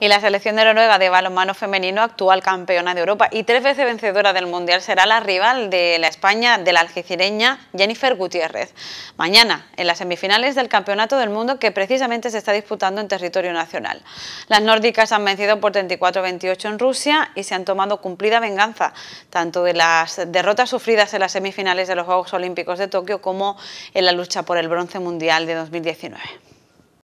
y la selección de Noruega de balonmano femenino, actual campeona de Europa y tres veces vencedora del Mundial, será la rival de la España de la algecireña Jennifer Gutiérrez. Mañana, en las semifinales del Campeonato del Mundo que precisamente se está disputando en territorio nacional. Las nórdicas han vencido por 34-28 en Rusia y se han tomado cumplida venganza, tanto de las derrotas sufridas en las semifinales de los Juegos Olímpicos de Tokio como en la lucha por el bronce mundial de 2019.